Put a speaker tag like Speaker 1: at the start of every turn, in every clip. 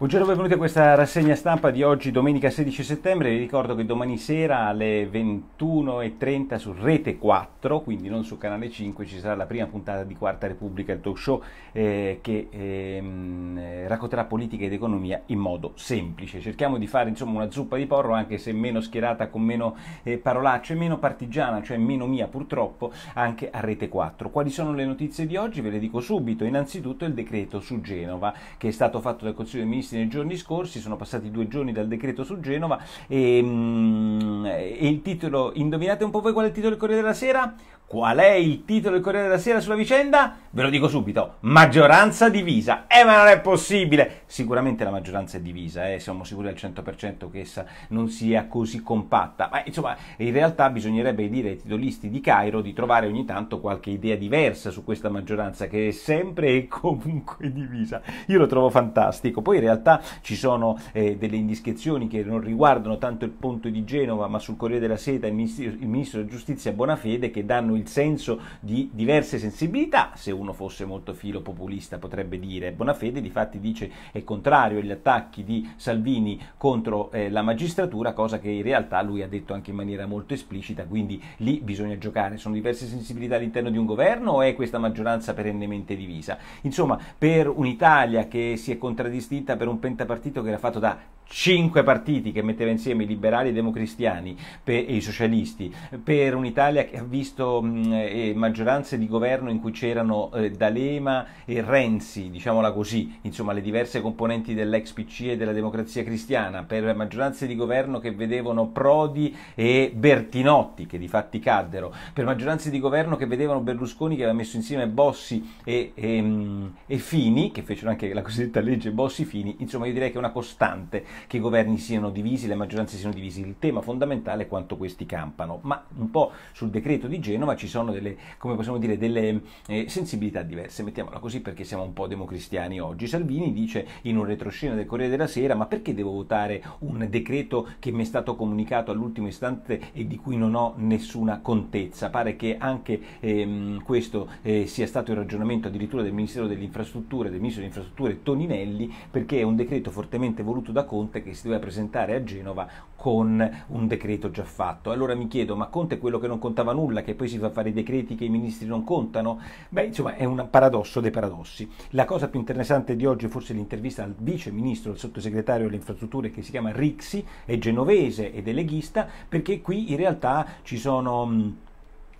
Speaker 1: Buongiorno e benvenuti a questa rassegna stampa di oggi, domenica 16 settembre. Vi ricordo che domani sera alle 21.30 su Rete 4, quindi non su Canale 5, ci sarà la prima puntata di Quarta Repubblica, il talk show eh, che eh, racconterà politica ed economia in modo semplice. Cerchiamo di fare insomma una zuppa di porro, anche se meno schierata, con meno eh, parolacce, meno partigiana, cioè meno mia purtroppo, anche a Rete 4. Quali sono le notizie di oggi? Ve le dico subito. Innanzitutto il decreto su Genova, che è stato fatto dal Consiglio dei Ministri visti nei giorni scorsi, sono passati due giorni dal decreto su Genova e, mm, e il titolo, indovinate un po' voi qual è il titolo del Corriere della Sera? Qual è il titolo del Corriere della Sera sulla vicenda? Ve lo dico subito, maggioranza divisa. Eh ma non è possibile! Sicuramente la maggioranza è divisa, eh, siamo sicuri al 100% che essa non sia così compatta, ma insomma in realtà bisognerebbe dire ai titolisti di Cairo di trovare ogni tanto qualche idea diversa su questa maggioranza che è sempre e comunque divisa. Io lo trovo fantastico, poi in realtà ci sono eh, delle indiscrezioni che non riguardano tanto il ponte di Genova ma sul Corriere della Sera il ministro, il ministro della Giustizia Bonafede che danno il senso di diverse sensibilità, se uno fosse molto filo populista potrebbe dire, Bonafede di fatti dice è contrario agli attacchi di Salvini contro eh, la magistratura, cosa che in realtà lui ha detto anche in maniera molto esplicita, quindi lì bisogna giocare, sono diverse sensibilità all'interno di un governo o è questa maggioranza perennemente divisa? Insomma, per un'Italia che si è contraddistinta per un pentapartito che era fatto da cinque partiti che metteva insieme i liberali, e i democristiani e i socialisti, per un'Italia che ha visto mh, eh, maggioranze di governo in cui c'erano eh, D'Alema e Renzi, diciamola così, insomma le diverse componenti dell'ex PC e della democrazia cristiana, per maggioranze di governo che vedevano Prodi e Bertinotti, che di fatti caddero, per maggioranze di governo che vedevano Berlusconi che aveva messo insieme Bossi e, e, ehm, e Fini, che fecero anche la cosiddetta legge Bossi-Fini, insomma io direi che è una costante che i governi siano divisi, le maggioranze siano divise. Il tema fondamentale è quanto questi campano, ma un po' sul decreto di Genova ci sono delle, come possiamo dire, delle eh, sensibilità diverse, mettiamola così perché siamo un po' democristiani oggi. Salvini dice in un retroscena del Corriere della Sera, ma perché devo votare un decreto che mi è stato comunicato all'ultimo istante e di cui non ho nessuna contezza? Pare che anche ehm, questo eh, sia stato il ragionamento addirittura del Ministero delle Infrastrutture, del Ministro delle Infrastrutture Toninelli, perché è un decreto fortemente voluto da Conte Conte che si doveva presentare a Genova con un decreto già fatto. Allora mi chiedo, ma Conte è quello che non contava nulla, che poi si fa fare i decreti che i ministri non contano? Beh, insomma, è un paradosso dei paradossi. La cosa più interessante di oggi è forse l'intervista al vice ministro, al sottosegretario delle infrastrutture che si chiama Rixi, è genovese ed è leghista, perché qui in realtà ci sono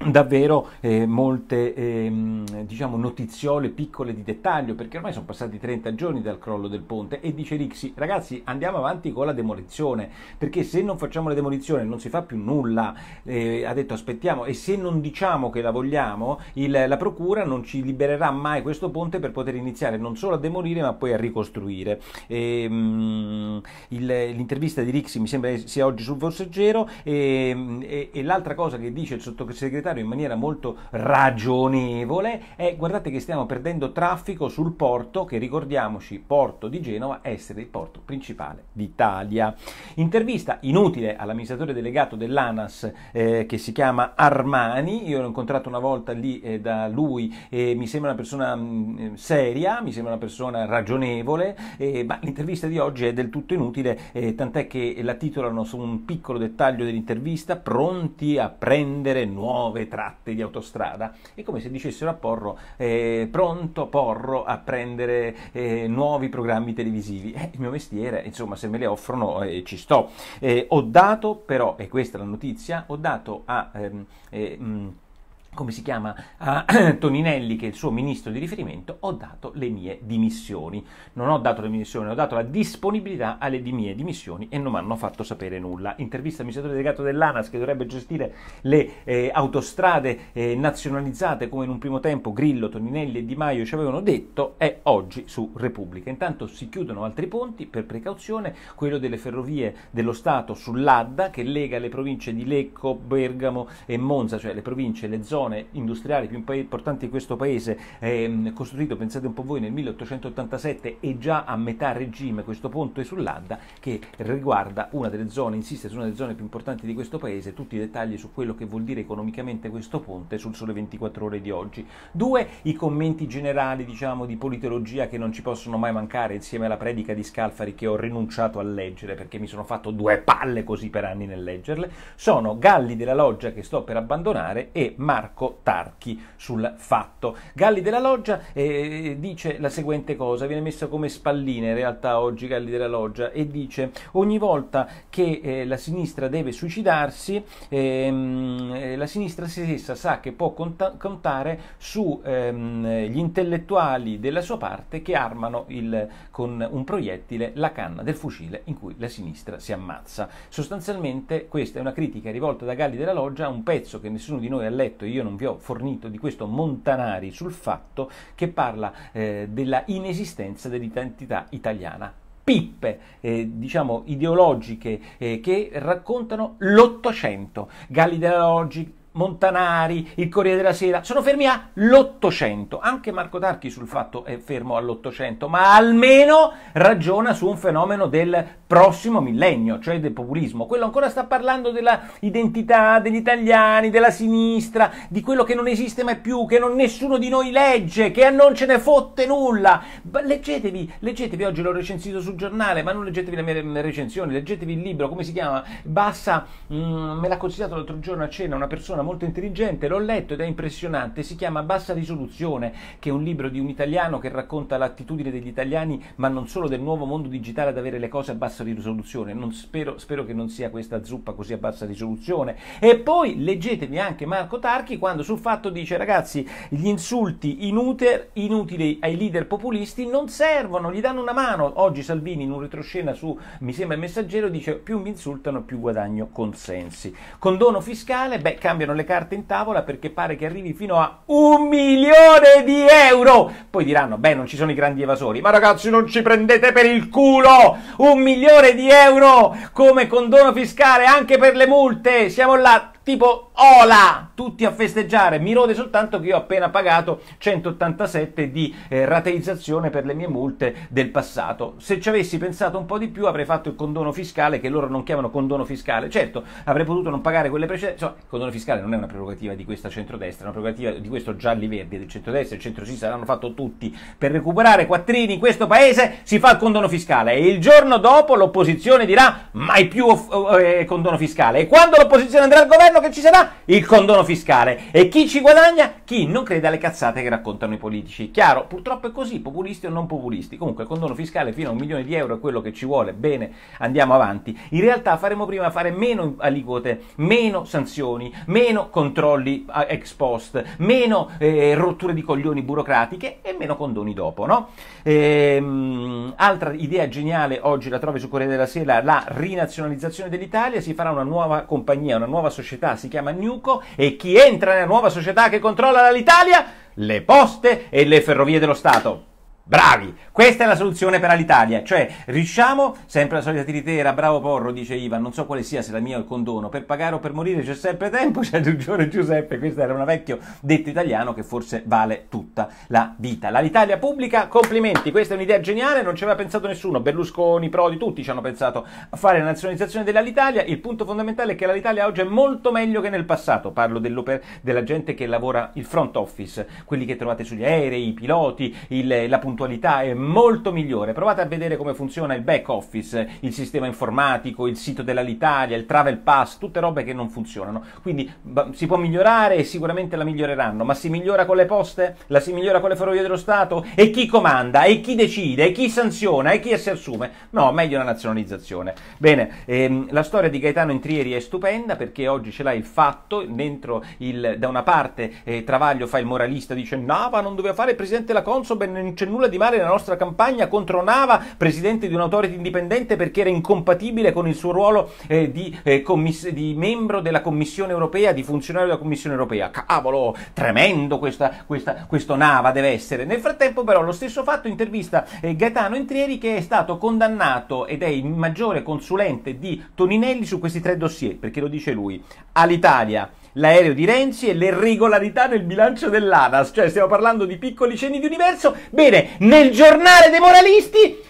Speaker 1: davvero eh, molte ehm, diciamo, notiziole piccole di dettaglio perché ormai sono passati 30 giorni dal crollo del ponte e dice Rixi ragazzi andiamo avanti con la demolizione perché se non facciamo la demolizione non si fa più nulla eh, ha detto aspettiamo e se non diciamo che la vogliamo il, la procura non ci libererà mai questo ponte per poter iniziare non solo a demolire ma poi a ricostruire e, ehm, mh, il, l'intervista di Rixi mi sembra sia oggi sul Forseggero e, ehm, e, e l'altra cosa che dice il sottosegretario segretario in maniera molto ragionevole è guardate che stiamo perdendo traffico sul porto che ricordiamoci porto di Genova essere il porto principale d'Italia. Intervista inutile all'amministratore delegato dell'ANAS eh, che si chiama Armani, io l'ho incontrato una volta lì eh, da lui e mi sembra una persona mh, mm, eh, seria, mi sembra una persona ragionevole, ma l'intervista di oggi è del tutto inutile, eh, tant'è che la titolano su un piccolo dettaglio dell'intervista, pronti a prendere nuove lunghe tratte di autostrada. È come se dicessero a Porro eh, pronto Porro a prendere eh, nuovi programmi televisivi. Eh, il mio mestiere, insomma, se me le offrono eh, ci sto. Eh, ho dato però, e questa è la notizia, ho dato a... Ehm, eh, mh, come si chiama, a ah, Toninelli, che è il suo ministro di riferimento, ho dato le mie dimissioni. Non ho dato le dimissioni, ho dato la disponibilità alle mie dimissioni e non mi hanno fatto sapere nulla. Intervista amministratore delegato dell'ANAS che dovrebbe gestire le eh, autostrade eh, nazionalizzate come in un primo tempo Grillo, Toninelli e Di Maio ci avevano detto, è oggi su Repubblica. Intanto si chiudono altri ponti per precauzione, quello delle ferrovie dello Stato sull'Adda che lega le province di Lecco, Bergamo e Monza, cioè le province le zone zone industriali più importanti di questo paese, eh, costruito, pensate un po' voi, nel 1887 e già a metà regime questo ponte sull'Adda che riguarda una delle zone, insiste su una delle zone più importanti di questo paese, tutti i dettagli su quello che vuol dire economicamente questo ponte sul sole 24 ore di oggi. Due, i commenti generali, diciamo, di politologia che non ci possono mai mancare insieme alla predica di Scalfari che ho rinunciato a leggere perché mi sono fatto due palle così per anni nel leggerle, sono Galli della Loggia che sto per abbandonare e Marco Marco Tarchi sul fatto. Galli della Loggia eh, dice la seguente cosa, viene messa come spallina in realtà oggi Galli della Loggia e dice ogni volta che eh, la sinistra deve suicidarsi, ehm, eh, la sinistra stessa sa che può conta- contare su ehm, intellettuali della sua parte che armano il, con un proiettile la canna del fucile in cui la sinistra si ammazza. Sostanzialmente questa è una critica rivolta da Galli della Loggia a un pezzo che nessuno di noi ha letto, io io non vi ho fornito di questo Montanari sul fatto che parla eh, della inesistenza dell'identità italiana pippe, eh, diciamo, ideologiche eh, che raccontano l'Ottocento, Galli Galileo Montanari, il Corriere della Sera, sono fermi all'Ottocento. Anche Marco Tarchi sul fatto è fermo all'Ottocento, ma almeno ragiona su un fenomeno del prossimo millennio, cioè del populismo. Quello ancora sta parlando dell'identità degli italiani, della sinistra, di quello che non esiste mai più, che non, nessuno di noi legge, che non ce ne fotte nulla. Beh, leggetevi, leggetevi, oggi l'ho recensito sul giornale, ma non leggetevi le mie recensioni, leggetevi il libro, come si chiama? Bassa, mh, me l'ha consigliato l'altro giorno a cena una persona molto intelligente, l'ho letto ed è impressionante, si chiama Bassa risoluzione, che è un libro di un italiano che racconta l'attitudine degli italiani, ma non solo del nuovo mondo digitale ad avere le cose a bassa risoluzione. Non spero, spero che non sia questa zuppa così a bassa risoluzione. E poi leggetevi anche Marco Tarchi quando sul fatto dice ragazzi, gli insulti inuter, inutili ai leader populisti non servono, gli danno una mano. Oggi Salvini in un retroscena su, mi sembra, il messaggero dice più mi insultano più guadagno consensi. Condono fiscale, beh, cambiano cambiano le carte in tavola perché pare che arrivi fino a un milione di euro. Poi diranno, beh, non ci sono i grandi evasori. Ma ragazzi, non ci prendete per il culo! Un milione di euro come condono fiscale anche per le multe. Siamo là tipo Ola, tutti a festeggiare. Mi rode soltanto che io ho appena pagato 187 di eh, rateizzazione per le mie multe del passato. Se ci avessi pensato un po' di più avrei fatto il condono fiscale che loro non chiamano condono fiscale. Certo, avrei potuto non pagare quelle precedenti. Insomma, il condono fiscale non è una prerogativa di questa centrodestra, è una prerogativa di questo gialli-verdi del centrodestra e centrosinistra l'hanno fatto tutti per recuperare quattrini in questo paese si fa il condono fiscale e il giorno dopo l'opposizione dirà mai più eh, eh condono fiscale e quando l'opposizione andrà al governo governo che ci sarà il condono fiscale. E chi ci guadagna? Chi non crede alle cazzate che raccontano i politici. Chiaro, purtroppo è così, populisti o non populisti. Comunque, il condono fiscale fino a un milione di euro è quello che ci vuole. Bene, andiamo avanti. In realtà faremo prima fare meno aliquote, meno sanzioni, meno controlli ah, ex post, meno eh, rotture di coglioni burocratiche e meno condoni dopo, no? Ehm, altra idea geniale oggi la trovi su Corriere della Sera, la rinazionalizzazione dell'Italia, si farà una nuova compagnia, una nuova società società si chiama Nuco e chi entra nella nuova società che controlla l'Italia? Le poste e le ferrovie dello Stato. Bravi! Questa è la soluzione per l'Italia, cioè riusciamo, sempre la solita tiritera, bravo Porro, dice Ivan, non so quale sia, se la mia o il condono, per pagare o per morire c'è sempre tempo, c'è Giorgio Giuseppe, questo era un vecchio detto italiano che forse vale tutta la vita. L'Italia pubblica, complimenti, questa è un'idea geniale, non ci aveva pensato nessuno, Berlusconi, Prodi, tutti ci hanno pensato a fare la nazionalizzazione dell'Italia, il punto fondamentale è che l'Italia oggi è molto meglio che nel passato, parlo della gente che lavora il front office, quelli che trovate sugli aerei, i piloti, il, la puntualità, puntualità è molto migliore. Provate a vedere come funziona il back office, il sistema informatico, il sito dell'Alitalia, il Travel Pass, tutte robe che non funzionano. Quindi si può migliorare e sicuramente la miglioreranno, ma si migliora con le poste? La si migliora con le ferrovie dello Stato? E chi comanda? E chi decide? E chi sanziona? E chi si assume? No, meglio la nazionalizzazione. Bene, ehm, la storia di Gaetano Intrieri è stupenda perché oggi ce l'ha il fatto, dentro il, da una parte eh, Travaglio fa il moralista, dice no, ma non doveva fare il presidente della Consob, non c'è nulla di male la nostra campagna contro Nava, presidente di un'autority indipendente, perché era incompatibile con il suo ruolo eh, di, eh, di, membro della Commissione europea, di funzionario della Commissione europea. Cavolo, tremendo questa, questa, questo Nava deve essere. Nel frattempo però lo stesso fatto intervista eh, Gaetano Entrieri che è stato condannato ed è il maggiore consulente di Toninelli su questi tre dossier, perché lo dice lui, all'Italia l'aereo di Renzi e le regolarità nel bilancio dell'ANAS, cioè stiamo parlando di piccoli cenni di universo. Bene, nel giornale dei moralisti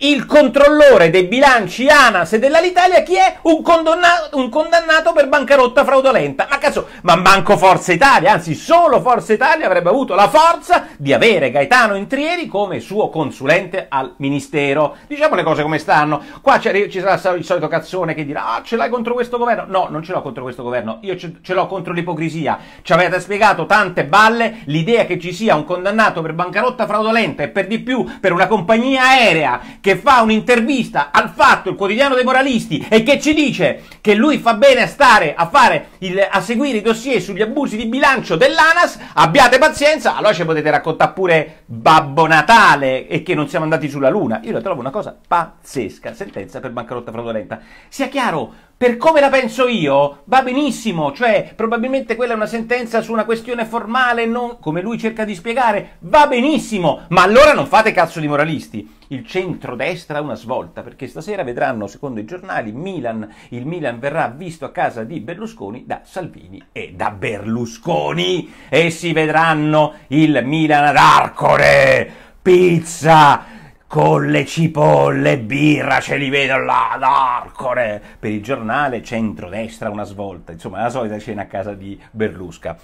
Speaker 1: il controllore dei bilanci ANAS e dell'Alitalia chi è? Un, condonna- un, condannato per bancarotta fraudolenta. Ma cazzo, ma manco Forza Italia, anzi solo Forza Italia avrebbe avuto la forza di avere Gaetano Intrieri come suo consulente al ministero. Diciamo le cose come stanno. Qua ci sarà il solito cazzone che dirà "Ah, ce l'hai contro questo governo". No, non ce l'ho contro questo governo. Io ce, ce l'ho contro l'ipocrisia. Ci avete spiegato tante balle l'idea che ci sia un condannato per bancarotta fraudolenta e per di più per una compagnia aerea che fa un'intervista al fatto, il quotidiano dei moralisti, e che ci dice che lui fa bene a stare a, fare il, a seguire i dossier sugli abusi di bilancio dell'ANAS, abbiate pazienza, allora ci potete raccontare pure Babbo Natale e che non siamo andati sulla Luna. Io la trovo una cosa pazzesca, sentenza per bancarotta fraudolenta. Sia chiaro, per come la penso io, va benissimo, cioè probabilmente quella è una sentenza su una questione formale, non, come lui cerca di spiegare, va benissimo, ma allora non fate cazzo di moralisti. Il centrodestra ha una svolta, perché stasera vedranno, secondo i giornali, Milan, il Milan verrà visto a casa di Berlusconi da Salvini e da Berlusconi, e si vedranno il Milan ad Arcore, pizza, con le cipolle birra ce li vedo là ad Arcore. Per il giornale centrodestra una svolta, insomma la solita cena a casa di Berlusca.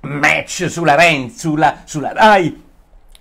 Speaker 1: Match sulla Renzi, sulla, sulla Rai,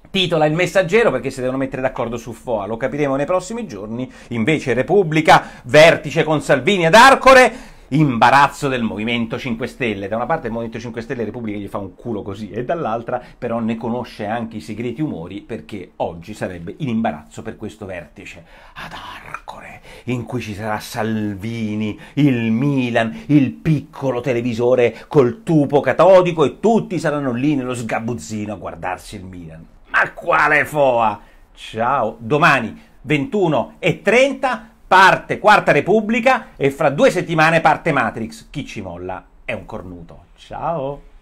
Speaker 1: titola il messaggero perché si devono mettere d'accordo su FOA, lo capiremo nei prossimi giorni, invece Repubblica, vertice con Salvini ad Arcore, imbarazzo del Movimento 5 Stelle. Da una parte il Movimento 5 Stelle e Repubblica gli fa un culo così e dall'altra però ne conosce anche i segreti umori perché oggi sarebbe in imbarazzo per questo vertice ad Arcore in cui ci sarà Salvini, il Milan, il piccolo televisore col tubo catodico e tutti saranno lì nello sgabuzzino a guardarsi il Milan. Ma quale foa! Ciao, domani 21 e 30 parte Quarta Repubblica e fra due settimane parte Matrix. Chi ci molla è un cornuto. Ciao!